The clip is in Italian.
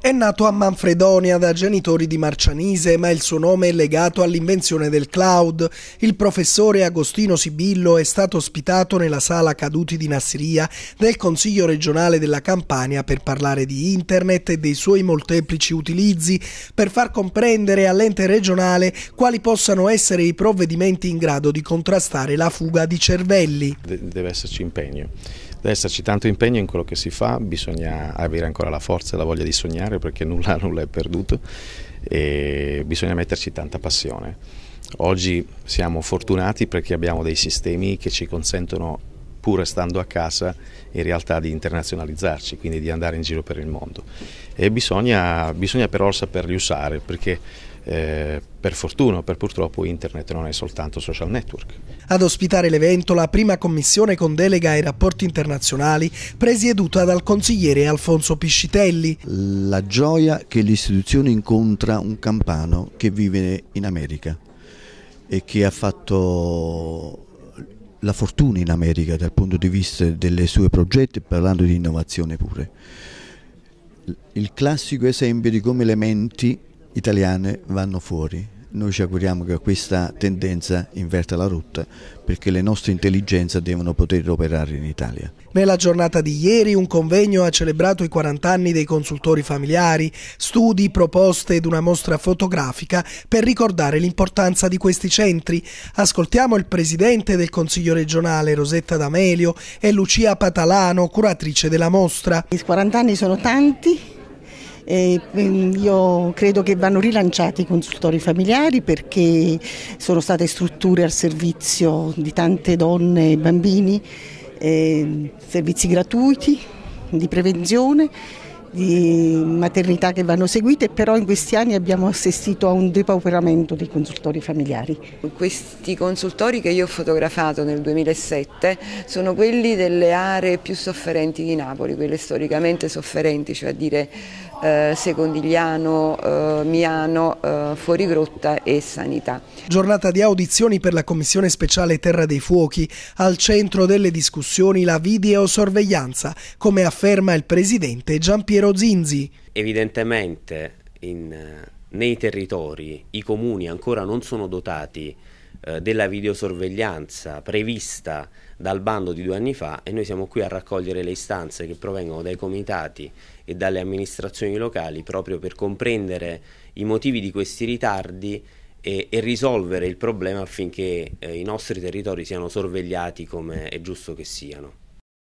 È nato a Manfredonia da genitori di Marcianise, ma il suo nome è legato all'invenzione del cloud. Il professore Agostino Sibillo è stato ospitato nella sala Caduti di Nassiria del Consiglio regionale della Campania per parlare di internet e dei suoi molteplici utilizzi, per far comprendere all'ente regionale quali possano essere i provvedimenti in grado di contrastare la fuga di cervelli. De- deve esserci impegno Deve esserci tanto impegno in quello che si fa, bisogna avere ancora la forza e la voglia di sognare perché nulla, nulla è perduto e bisogna metterci tanta passione. Oggi siamo fortunati perché abbiamo dei sistemi che ci consentono, pur stando a casa, in realtà di internazionalizzarci, quindi di andare in giro per il mondo. E bisogna, bisogna però saperli usare perché eh, per fortuna o per purtroppo internet non è soltanto social network. Ad ospitare l'evento la prima commissione con delega ai rapporti internazionali presieduta dal consigliere Alfonso Piscitelli. La gioia che l'istituzione incontra un campano che vive in America e che ha fatto la fortuna in America dal punto di vista delle sue progetti, parlando di innovazione pure. Il classico esempio di come le menti italiane vanno fuori. Noi ci auguriamo che questa tendenza inverta la rotta perché le nostre intelligenze devono poter operare in Italia. Nella giornata di ieri un convegno ha celebrato i 40 anni dei consultori familiari, studi, proposte ed una mostra fotografica per ricordare l'importanza di questi centri. Ascoltiamo il presidente del Consiglio regionale Rosetta D'Amelio e Lucia Patalano, curatrice della mostra. I 40 anni sono tanti e mm, io credo che vanno rilanciati i consultori familiari perché sono state strutture al servizio di tante donne e bambini, ehm, servizi gratuiti di prevenzione di maternità che vanno seguite, però in questi anni abbiamo assistito a un depauperamento dei consultori familiari. Questi consultori che io ho fotografato nel 2007 sono quelli delle aree più sofferenti di Napoli, quelle storicamente sofferenti, cioè a dire eh, Secondigliano, eh, Miano, eh, Fuorigrotta e Sanità. Giornata di audizioni per la Commissione speciale Terra dei Fuochi, al centro delle discussioni la videosorveglianza, come afferma il presidente Gian Piero Piero Zinzi. Evidentemente in, eh, nei territori i comuni ancora non sono dotati eh, della videosorveglianza prevista dal bando di due anni fa e noi siamo qui a raccogliere le istanze che provengono dai comitati e dalle amministrazioni locali proprio per comprendere i motivi di questi ritardi e, e, risolvere il problema affinché eh, i nostri territori siano sorvegliati come è giusto che siano.